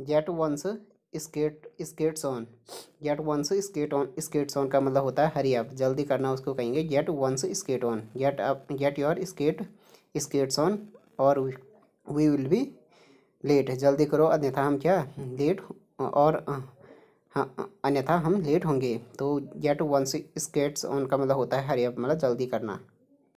gate one's skate skates on get one's skate on skates on का मतलब होता है हरी अप जल्दी करना उसको कहेंगे get one's skate on get up get your skate skates on और वी विल बी लेट जल्दी करो अन्यथा हम क्या लेट और हाँ, अन्यथा हम लेट होंगे तो गेट वंस स्केट्स ऑन का मतलब होता है हरी अप मतलब जल्दी करना